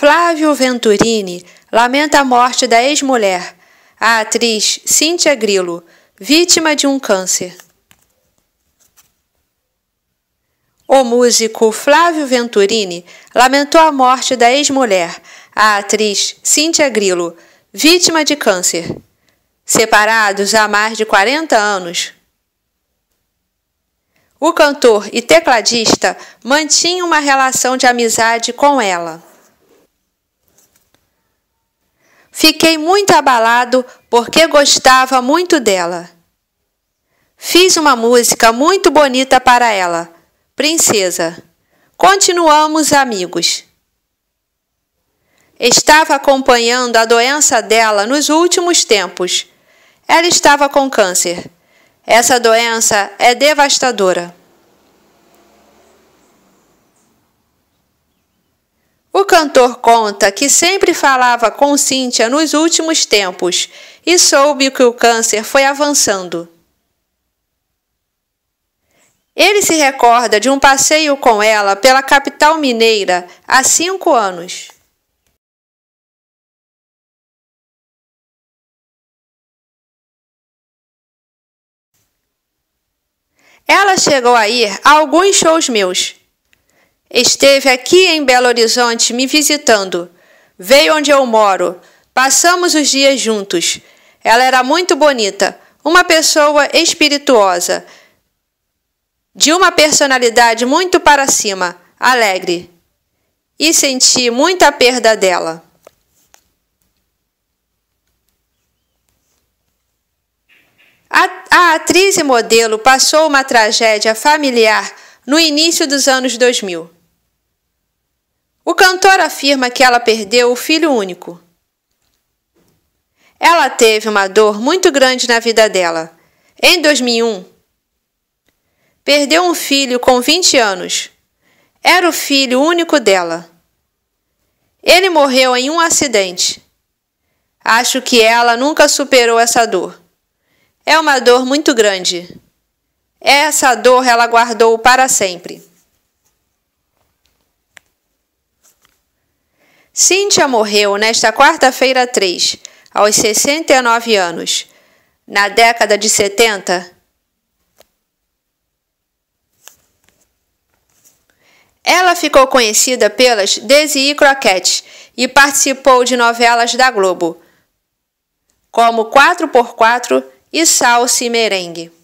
Flávio Venturini lamenta a morte da ex-mulher, a atriz Cíntia Grillo, vítima de um câncer. O músico Flávio Venturini lamentou a morte da ex-mulher, a atriz Cíntia Grillo, vítima de câncer. Separados há mais de 40 anos, o cantor e tecladista mantinha uma relação de amizade com ela. Fiquei muito abalado porque gostava muito dela. Fiz uma música muito bonita para ela, Princesa. Continuamos amigos. Estava acompanhando a doença dela nos últimos tempos. Ela estava com câncer. Essa doença é devastadora. cantor conta que sempre falava com Cíntia nos últimos tempos e soube que o câncer foi avançando. Ele se recorda de um passeio com ela pela capital mineira há cinco anos. Ela chegou a ir a alguns shows meus, Esteve aqui em Belo Horizonte me visitando. Veio onde eu moro. Passamos os dias juntos. Ela era muito bonita, uma pessoa espirituosa, de uma personalidade muito para cima, alegre. E senti muita perda dela. A, atriz e modelo passou uma tragédia familiar no início dos anos 2000. O cantor afirma que ela perdeu o filho único. Ela teve uma dor muito grande na vida dela. Em 2001, perdeu um filho com 20 anos. Era o filho único dela. Ele morreu em um acidente. Acho que ela nunca superou essa dor. É uma dor muito grande. Essa dor ela guardou para sempre. Cíntia morreu nesta quarta-feira 3, aos 69 anos. Na década de 70, ela ficou conhecida pelas Desiree Croquette e participou de novelas da Globo, como 4x4 e Salsa e Merengue.